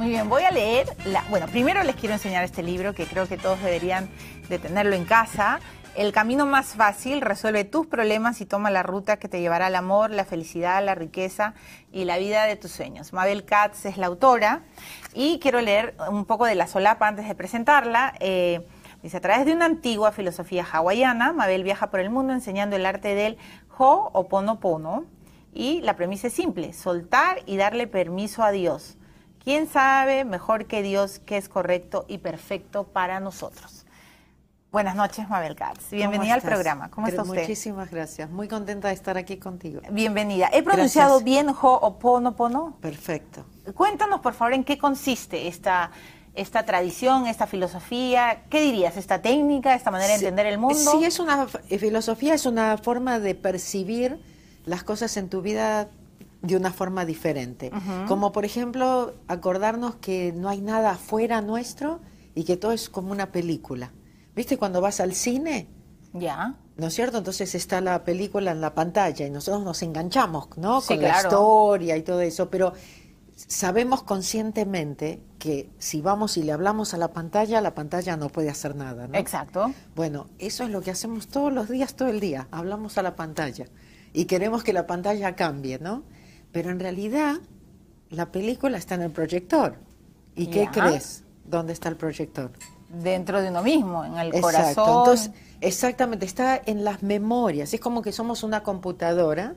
Muy bien, voy a leer, la... bueno, primero les quiero enseñar este libro que creo que todos deberían de tenerlo en casa. El camino más fácil resuelve tus problemas y toma la ruta que te llevará al amor, la felicidad, la riqueza y la vida de tus sueños. Mabel Katz es la autora y quiero leer un poco de la solapa antes de presentarla. Eh, dice, a través de una antigua filosofía hawaiana, Mabel viaja por el mundo enseñando el arte del Ho'oponopono y la premisa es simple, soltar y darle permiso a Dios. ¿Quién sabe mejor que Dios qué es correcto y perfecto para nosotros? Buenas noches, Mabel Katz. Bienvenida al programa. ¿Cómo está usted? Muchísimas gracias. Muy contenta de estar aquí contigo. Bienvenida. ¿He pronunciado bien o pono pono? Perfecto. Cuéntanos, por favor, en qué consiste esta, esta tradición, esta filosofía. ¿Qué dirías? ¿Esta técnica, esta manera de entender el mundo? Sí, es una eh, filosofía, es una forma de percibir las cosas en tu vida de una forma diferente. Como por ejemplo acordarnos que no hay nada fuera nuestro y que todo es como una película. ¿Viste cuando vas al cine? Ya. ¿No es cierto? Entonces está la película en la pantalla y nosotros nos enganchamos, ¿no? Con la historia y todo eso, pero sabemos conscientemente que si vamos y le hablamos a la pantalla, la pantalla no puede hacer nada, ¿no? Exacto. Bueno, eso es lo que hacemos todos los días, todo el día. Hablamos a la pantalla y queremos que la pantalla cambie, ¿no? Pero en realidad, la película está en el proyector. ¿Y qué crees? ¿Dónde está el proyector? Dentro de uno mismo, en el Exacto. corazón. Entonces, exactamente, está en las memorias. Es como que somos una computadora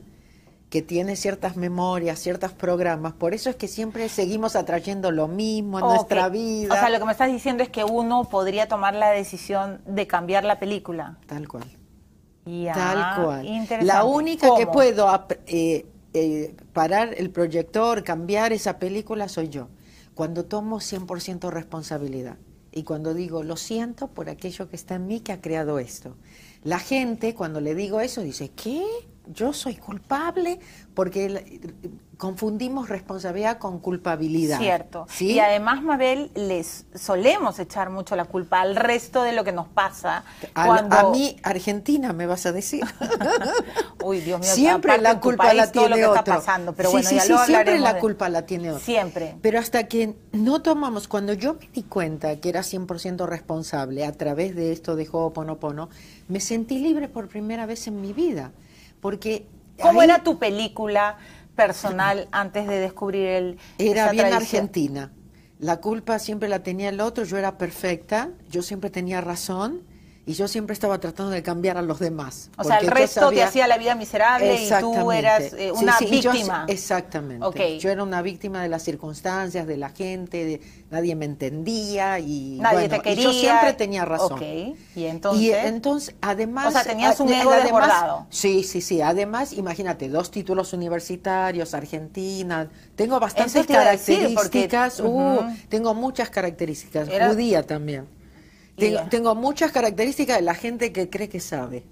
que tiene ciertas memorias, ciertos programas. Por eso es que siempre seguimos atrayendo lo mismo en nuestra vida. O sea, lo que me estás diciendo es que uno podría tomar la decisión de cambiar la película. Tal cual. Tal cual. La única que puedo eh, eh, parar el proyector, cambiar esa película, soy yo. Cuando tomo 100% responsabilidad y cuando digo, lo siento por aquello que está en mí que ha creado esto. La gente, cuando le digo eso, dice, ¿qué? yo soy culpable porque confundimos responsabilidad con culpabilidad. Cierto. Y además, Mabel, les solemos echar mucho la culpa al resto de lo que nos pasa. A, cuando... a mí, Argentina, me vas a decir. Uy, Dios mío. Siempre la culpa la tiene otro. Está pasando, pero sí, siempre la culpa la tiene otro. Siempre. Pero hasta que no tomamos, cuando yo me di cuenta que era 100% responsable a través de esto de Ho'oponopono, me sentí libre por primera vez en mi vida. Porque ¿Cómo era tu película personal antes de descubrir el... Era bien argentina. La culpa siempre la tenía el otro, yo era perfecta, yo siempre tenía razón y yo siempre estaba tratando de cambiar a los demás. O sea, el resto te hacía la vida miserable y tú eras eh, una víctima. exactamente. Yo era una víctima de las circunstancias, de la gente, nadie me entendía y nadie quería. yo siempre tenía razón. Y entonces, además, o sea, tenías un ego desbordado. Sí, sí, sí. Además, imagínate, dos títulos universitarios, Argentina, tengo bastantes características, uh, tengo muchas características, judía también. Tengo, muchas características de la gente que cree que sabe.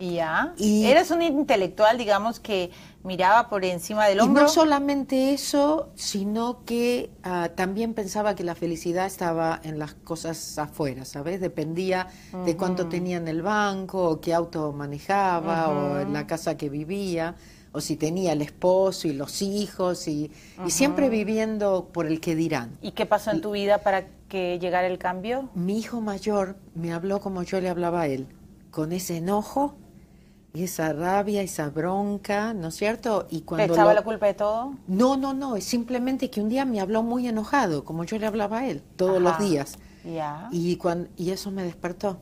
Ya. Y eres un intelectual, digamos, que miraba por encima del hombro. Y no solamente eso, sino que ah, también pensaba que la felicidad estaba en las cosas afuera, ¿sabes? Dependía de cuánto tenía en el banco, o qué auto manejaba, o en la casa que vivía o si tenía el esposo y los hijos y, siempre viviendo por el que dirán. ¿Y qué pasó en tu vida para que llegara el cambio? Mi hijo mayor me habló como yo le hablaba a él, con ese enojo y esa rabia, esa bronca, ¿no es cierto? Y cuando ¿Le echaba la culpa de todo? No, no, no, es simplemente que un día me habló muy enojado, como yo le hablaba a él todos los días. Y, y eso me despertó,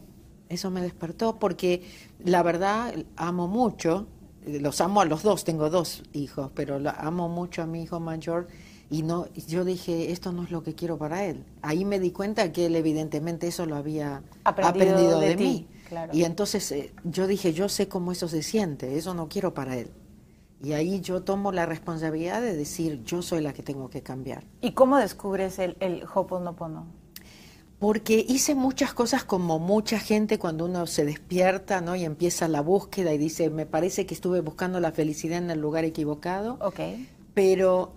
eso me despertó porque la verdad amo mucho los amo a los dos, tengo dos hijos, pero amo mucho a mi hijo mayor y no yo dije, esto no es lo que quiero para él. Ahí me di cuenta que él evidentemente eso lo había aprendido, de, mí. Y entonces eh, yo dije, yo sé cómo eso se siente, eso no quiero para él. Y ahí yo tomo la responsabilidad de decir, yo soy la que tengo que cambiar. ¿Y cómo descubres el, el Hoponopono? porque hice muchas cosas como mucha gente cuando uno se despierta ¿no? y empieza la búsqueda y dice, me parece que estuve buscando la felicidad en el lugar equivocado, pero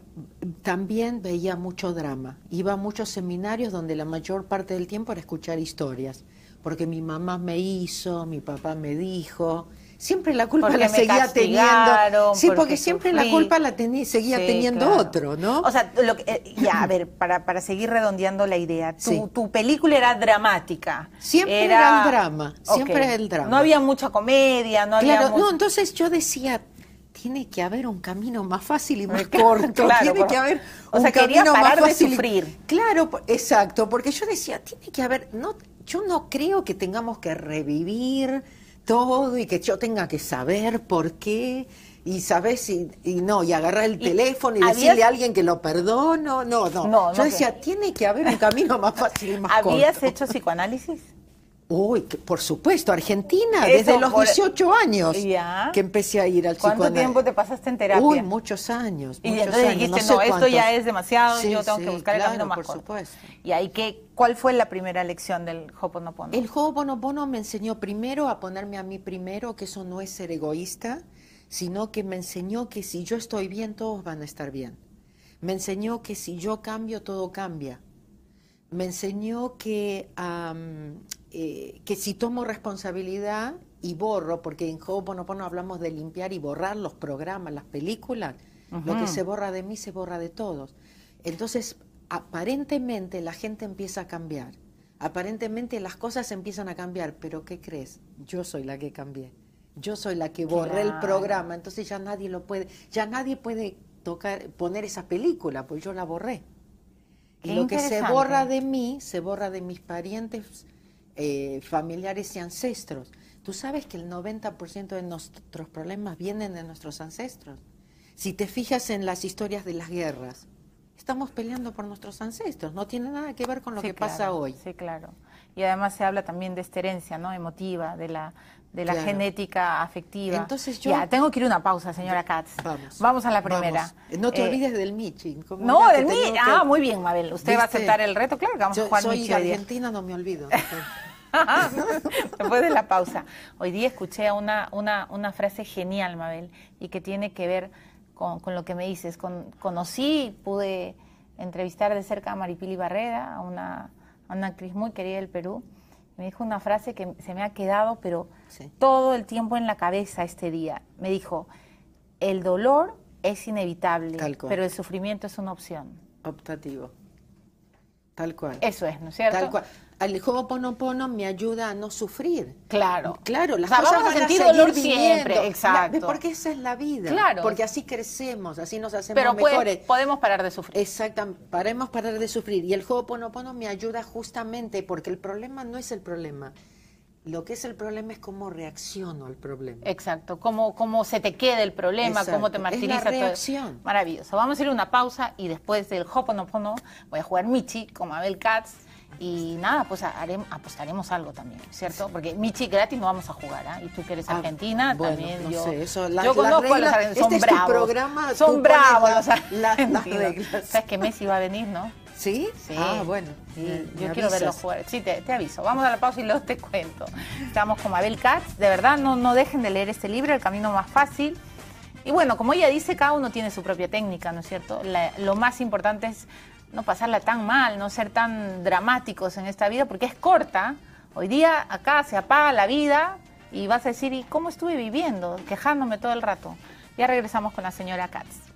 también veía mucho drama. Iba a muchos seminarios donde la mayor parte del tiempo era escuchar historias, porque mi mamá me hizo, mi papá me dijo, siempre la culpa la seguía teniendo. Sí, porque, siempre la culpa la seguía teniendo otro, ¿no? O sea, eh, ya, a ver, para, para seguir redondeando la idea, tu, tu película era dramática. Siempre era, el drama, siempre el drama. No había mucha comedia, no había... no, entonces yo decía, tiene que haber un camino más fácil y más corto. tiene que haber o sea, camino más fácil. de sufrir. Claro, exacto, porque yo decía, tiene que haber, no, yo no creo que tengamos que revivir todo y que yo tenga que saber por qué y sabes y, y, no y agarrar el teléfono y decirle a alguien que lo perdono no no, no yo decía tiene que haber un camino más fácil y más habías hecho psicoanálisis Uy, por supuesto, Argentina, desde los 18 años que empecé a ir al ¿Cuánto tiempo te pasaste en terapia? Uy, muchos años. Y entonces dijiste, no, esto ya es demasiado, y yo tengo que buscar el camino más por Supuesto. ¿Y ahí qué, cuál fue la primera lección del Ho'oponopono? El Ho'oponopono me enseñó primero a ponerme a mí primero, que eso no es ser egoísta, sino que me enseñó que si yo estoy bien, todos van a estar bien. Me enseñó que si yo cambio, todo cambia me enseñó que eh, que si tomo responsabilidad y borro, porque en no hablamos de limpiar y borrar los programas, las películas, lo que se borra de mí se borra de todos. Entonces, aparentemente la gente empieza a cambiar, aparentemente las cosas empiezan a cambiar, pero ¿qué crees? Yo soy la que cambié, yo soy la que borré el programa, entonces ya nadie lo puede, ya nadie puede tocar, poner esa película, pues yo la borré. Y lo que se borra de mí, se borra de mis parientes, eh, familiares y ancestros. Tú sabes que el 90% de nuestros problemas vienen de nuestros ancestros. Si te fijas en las historias de las guerras, estamos peleando por nuestros ancestros, no tiene nada que ver con lo que pasa hoy. Sí, claro. Y además se habla también de esta herencia ¿no? emotiva, de la, de la genética afectiva. Entonces yo... Ya, tengo que ir a una pausa, señora Katz. Vamos. a la primera. No te eh, olvides del Michi. No, del Michi. Ah, muy bien, Mabel. ¿Usted va a aceptar el reto? Claro que vamos a jugar Soy argentina, no me olvido. Después de la pausa. Hoy día escuché una, una, una frase genial, Mabel, y que tiene que ver con, lo que me dices. Con, conocí, pude entrevistar de cerca a Maripili Barrera, a una, una actriz muy querida del Perú. Me dijo una frase que se me ha quedado, pero todo el tiempo en la cabeza este día. Me dijo, el dolor es inevitable, pero el sufrimiento es una opción. Optativo. Tal cual. Eso es, ¿no es cierto? Tal cual el Ho'oponopono me ayuda a no sufrir. Claro. Claro, las cosas vamos a sentir dolor siempre, exacto. porque esa es la vida. Claro. Porque así crecemos, así nos hacemos Pero mejores. Pero podemos parar de sufrir. Exactamente, paremos parar de sufrir. Y el Ho'oponopono me ayuda justamente porque el problema no es el problema. Lo que es el problema es cómo reacciono al problema. Exacto, cómo, cómo se te queda el problema, cómo te martiriza es la reacción. Maravilloso. Vamos a ir una pausa y después del Hoponopono voy a jugar Michi con Abel Katz y nada, pues haremos, apostaremos algo también, ¿cierto? Porque Michi gratis no vamos a jugar, ¿ah? Y tú que eres ah, argentina, bueno, también no yo. Sé, eso, yo conozco son este programa, son bravos los argentinos. Las, Sabes que Messi va a venir, ¿no? ¿Sí? Sí. Ah, bueno. yo quiero verlos jugar. Sí, te, aviso. Vamos a la pausa y luego te cuento. Estamos con Abel Katz. De verdad, no, no dejen de leer este libro, El Camino Más Fácil. Y bueno, como ella dice, cada uno tiene su propia técnica, ¿no es cierto? lo más importante es no pasarla tan mal, no ser tan dramáticos en esta vida, porque es corta. Hoy día acá se apaga la vida y vas a decir, ¿y cómo estuve viviendo? Quejándome todo el rato. Ya regresamos con la señora Katz.